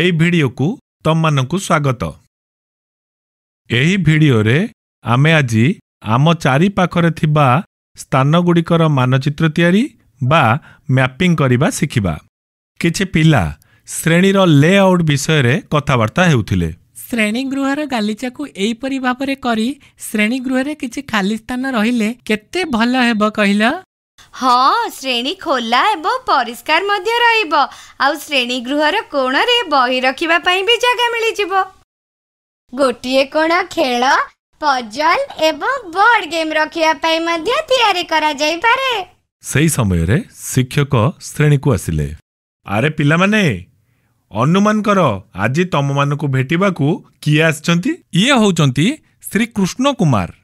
ଏହି ଭିଡ଼ିଓକୁ ତମମାନଙ୍କୁ ସ୍ୱାଗତ ଏହି ଭିଡ଼ିଓରେ ଆମେ ଆଜି ଆମ ଚାରିପାଖରେ ଥିବା ସ୍ଥାନଗୁଡ଼ିକର ମାନଚିତ୍ର ତିଆରି ବା ମ୍ୟାପିଂ କରିବା ଶିଖିବା କିଛି ପିଲା ଶ୍ରେଣୀର ଲେ ଆଉଟ୍ ବିଷୟରେ କଥାବାର୍ତ୍ତା ହେଉଥିଲେ ଶ୍ରେଣୀଗୃହର ଗାଲିଚାକୁ ଏହିପରି ଭାବରେ କରି ଶ୍ରେଣୀଗୃହରେ କିଛି ଖାଲି ସ୍ଥାନ ରହିଲେ କେତେ ଭଲ ହେବ କହିଲ ହଁ ଶ୍ରେଣୀ ଖୋଲା ଏବଂ ପରିଷ୍କାର ମଧ୍ୟ ରହିବ ଆଉ ଶ୍ରେଣୀ ଗୃହର କୋଣରେ ବହି ରଖିବା ପାଇଁ ବି ଜାଗା ମିଳିଯିବ ଗୋଟିଏ କୋଣ ଖେଳ ପଜଲ ଏବଂ ବୋର୍ଡ ଗେମ୍ ରଖିବା ପାଇଁ ମଧ୍ୟ ତିଆରି କରାଯାଇପାରେ ସେହି ସମୟରେ ଶିକ୍ଷକ ଶ୍ରେଣୀକୁ ଆସିଲେ ଆରେ ପିଲାମାନେ ଅନୁମାନ କର ଆଜି ତମମାନଙ୍କୁ ଭେଟିବାକୁ କିଏ ଆସିଛନ୍ତି ଇଏ ହେଉଛନ୍ତି ଶ୍ରୀକୃଷ୍ଣ କୁମାର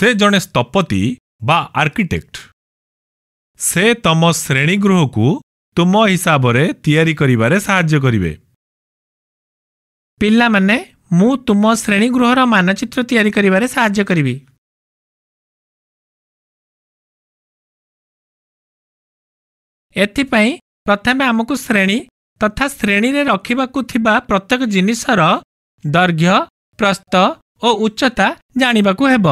ସେ ଜଣେ ସ୍ଥପତି ବା ଆର୍କିଟେକ୍ଟ ସେ ତମ ଶ୍ରେଣୀଗୃହକୁ ତୁମ ହିସାବରେ ତିଆରି କରିବାରେ ସାହାଯ୍ୟ କରିବେ ପିଲାମାନେ ମୁଁ ତୁମ ଶ୍ରେଣୀଗୃହର ମାନଚିତ୍ର ତିଆରି କରିବାରେ ସାହାଯ୍ୟ କରିବି ଏଥିପାଇଁ ପ୍ରଥମେ ଆମକୁ ଶ୍ରେଣୀ ତଥା ଶ୍ରେଣୀରେ ରଖିବାକୁ ଥିବା ପ୍ରତ୍ୟେକ ଜିନିଷର ଦୈର୍ଘ୍ୟ ପ୍ରସ୍ତ ଓ ଉଚ୍ଚତା ଜାଣିବାକୁ ହେବ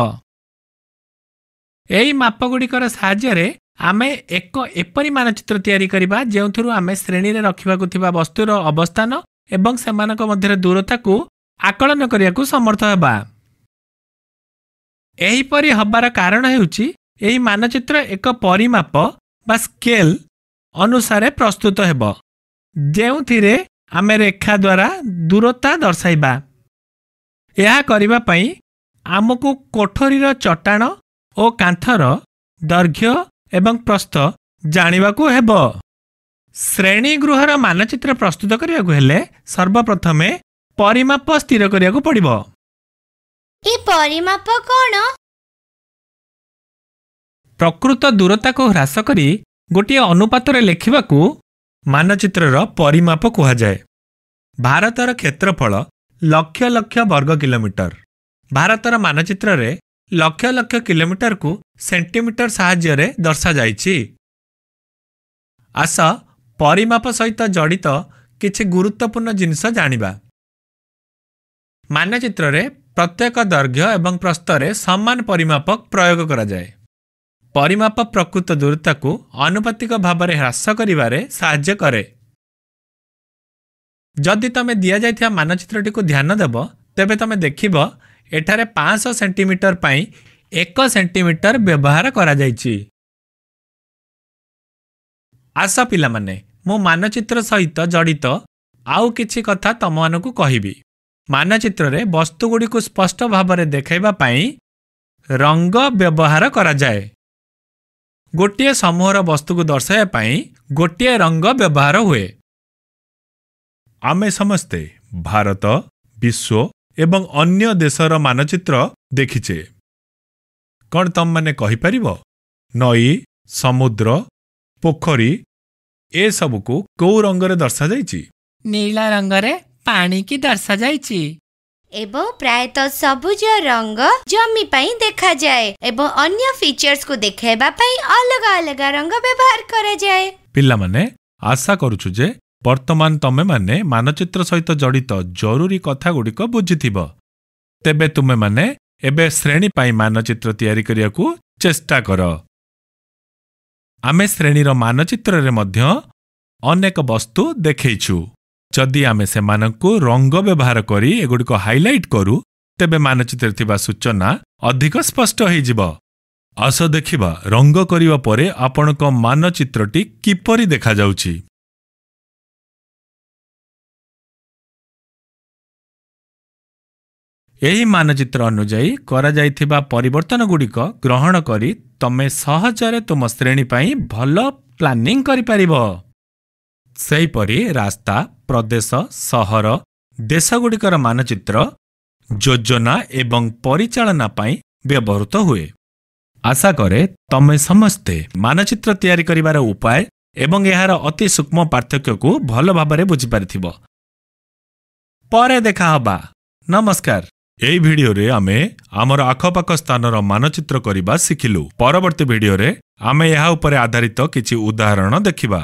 ଏହି ମାପଗୁଡ଼ିକର ସାହାଯ୍ୟରେ ଆମେ ଏକ ଏପରି ମାନଚିତ୍ର ତିଆରି କରିବା ଯେଉଁଥିରୁ ଆମେ ଶ୍ରେଣୀରେ ରଖିବାକୁ ଥିବା ବସ୍ତୁର ଅବସ୍ଥାନ ଏବଂ ସେମାନଙ୍କ ମଧ୍ୟରେ ଦୂରତାକୁ ଆକଳନ କରିବାକୁ ସମର୍ଥ ହେବା ଏହିପରି ହେବାର କାରଣ ହେଉଛି ଏହି ମାନଚିତ୍ର ଏକ ପରିମାପ ବା ସ୍କେଲ ଅନୁସାରେ ପ୍ରସ୍ତୁତ ହେବ ଯେଉଁଥିରେ ଆମେ ରେଖା ଦ୍ୱାରା ଦୂରତା ଦର୍ଶାଇବା ଏହା କରିବା ପାଇଁ ଆମକୁ କୋଠରୀର ଚଟାଣ ଓ କାନ୍ଥର ଦୈର୍ଘ୍ୟ ଏବଂ ପ୍ରସ୍ତ ଜାଣିବାକୁ ହେବ ଶ୍ରେଣୀଗୃହର ମାନଚିତ୍ର ପ୍ରସ୍ତୁତ କରିବାକୁ ହେଲେ ସର୍ବପ୍ରଥମେ ପରିମାପ ସ୍ଥିର କରିବାକୁ ପଡ଼ିବ ପ୍ରକୃତ ଦୂରତାକୁ ହ୍ରାସ କରି ଗୋଟିଏ ଅନୁପାତରେ ଲେଖିବାକୁ ମାନଚିତ୍ରର ପରିମାପ କୁହାଯାଏ ଭାରତର କ୍ଷେତ୍ରଫଳ ଲକ୍ଷ ଲକ୍ଷ ବର୍ଗ କିଲୋମିଟର ଭାରତର ମାନଚିତ୍ରରେ ଲକ୍ଷ ଲକ୍ଷ କିଲୋମିଟରକୁ ସେଣ୍ଟିମିଟର ସାହାଯ୍ୟରେ ଦର୍ଶାଯାଇଛି ଆସ ପରିମାପ ସହିତ ଜଡ଼ିତ କିଛି ଗୁରୁତ୍ୱପୂର୍ଣ୍ଣ ଜିନିଷ ଜାଣିବା ମାନଚିତ୍ରରେ ପ୍ରତ୍ୟେକ ଦୈର୍ଘ୍ୟ ଏବଂ ପ୍ରସ୍ତରେ ସମାନ ପରିମାପ ପ୍ରୟୋଗ କରାଯାଏ ପରିମାପ ପ୍ରକୃତ ଦୂରତାକୁ ଆନୁପାତିକ ଭାବରେ ହ୍ରାସ କରିବାରେ ସାହାଯ୍ୟ କରେ ଯଦି ତୁମେ ଦିଆଯାଇଥିବା ମାନଚିତ୍ରଟିକୁ ଧ୍ୟାନ ଦେବ ତେବେ ତୁମେ ଦେଖିବ ଏଠାରେ ପାଞ୍ଚଶହ ସେଣ୍ଟିମିଟର ପାଇଁ ଏକ ସେଣ୍ଟିମିଟର ବ୍ୟବହାର କରାଯାଇଛି ଆସ ପିଲାମାନେ ମୁଁ ମାନଚିତ୍ର ସହିତ ଜଡ଼ିତ ଆଉ କିଛି କଥା ତୁମମାନଙ୍କୁ କହିବି ମାନଚିତ୍ରରେ ବସ୍ତୁଗୁଡ଼ିକୁ ସ୍ପଷ୍ଟ ଭାବରେ ଦେଖାଇବା ପାଇଁ ରଙ୍ଗ ବ୍ୟବହାର କରାଯାଏ ଗୋଟିଏ ସମୂହର ବସ୍ତୁକୁ ଦର୍ଶାଇବା ପାଇଁ ଗୋଟିଏ ରଙ୍ଗ ବ୍ୟବହାର ହୁଏ ଆମେ ସମସ୍ତେ ଭାରତ ବିଶ୍ୱ ଏବଂ ଅନ୍ୟ ଦେଶର ମାନଚିତ୍ର ଦେଖିଛେ କ'ଣ ତମମାନେ କହିପାରିବ ନଈ ସମୁଦ୍ର ପୋଖରୀ ଏସବୁକୁ କେଉଁ ରଙ୍ଗରେ ଦର୍ଶାଯାଇଛି ନୀଳ ରଙ୍ଗରେ ପାଣିକି ଦର୍ଶାଯାଇଛି ଏବଂ ପ୍ରାୟତଃ ସବୁଜ ରଙ୍ଗ ଜମି ପାଇଁ ଦେଖାଯାଏ ଏବଂ ଅନ୍ୟ ଫିଚର୍ସକୁ ଦେଖାଇବା ପାଇଁ ଅଲଗା ଅଲଗା ରଙ୍ଗ ବ୍ୟବହାର କରାଯାଏ ପିଲାମାନେ ଆଶା କରୁଛୁ ଯେ ବର୍ତ୍ତମାନ ତୁମେମାନେ ମାନଚିତ୍ର ସହିତ ଜଡ଼ିତ ଜରୁରୀ କଥାଗୁଡ଼ିକ ବୁଝିଥିବ ତେବେ ତୁମେମାନେ ଏବେ ଶ୍ରେଣୀ ପାଇଁ ମାନଚିତ୍ର ତିଆରି କରିବାକୁ ଚେଷ୍ଟା କର ଆମେ ଶ୍ରେଣୀର ମାନଚିତ୍ରରେ ମଧ୍ୟ ଅନେକ ବସ୍ତୁ ଦେଖେଇଛୁ ଯଦି ଆମେ ସେମାନଙ୍କୁ ରଙ୍ଗ ବ୍ୟବହାର କରି ଏଗୁଡ଼ିକ ହାଇଲାଇଟ୍ କରୁ ତେବେ ମାନଚିତ୍ରରେ ଥିବା ସୂଚନା ଅଧିକ ସ୍ପଷ୍ଟ ହୋଇଯିବ ଆସ ଦେଖିବା ରଙ୍ଗ କରିବା ପରେ ଆପଣଙ୍କ ମାନଚିତ୍ରଟି କିପରି ଦେଖାଯାଉଛି ଏହି ମାନଚିତ୍ର ଅନୁଯାୟୀ କରାଯାଇଥିବା ପରିବର୍ତ୍ତନଗୁଡ଼ିକ ଗ୍ରହଣ କରି ତମେ ସହଜରେ ତୁମ ଶ୍ରେଣୀ ପାଇଁ ଭଲ ପ୍ଲାନିଂ କରିପାରିବ ସେହିପରି ରାସ୍ତା ପ୍ରଦେଶ ସହର ଦେଶଗୁଡ଼ିକର ମାନଚିତ୍ର ଯୋଜନା ଏବଂ ପରିଚାଳନା ପାଇଁ ବ୍ୟବହୃତ ହୁଏ ଆଶା କରେ ତମେ ସମସ୍ତେ ମାନଚିତ୍ର ତିଆରି କରିବାର ଉପାୟ ଏବଂ ଏହାର ଅତି ସୂକ୍ଷ୍ମ ପାର୍ଥକ୍ୟକୁ ଭଲ ଭାବରେ ବୁଝିପାରିଥିବ ପରେ ଦେଖାହେବା ନମସ୍କାର ଏହି ଭିଡ଼ିଓରେ ଆମେ ଆମର ଆଖପାଖ ସ୍ଥାନର ମାନଚିତ୍ର କରିବା ଶିଖିଲୁ ପରବର୍ତ୍ତୀ ଭିଡ଼ିଓରେ ଆମେ ଏହା ଉପରେ ଆଧାରିତ କିଛି ଉଦାହରଣ ଦେଖିବା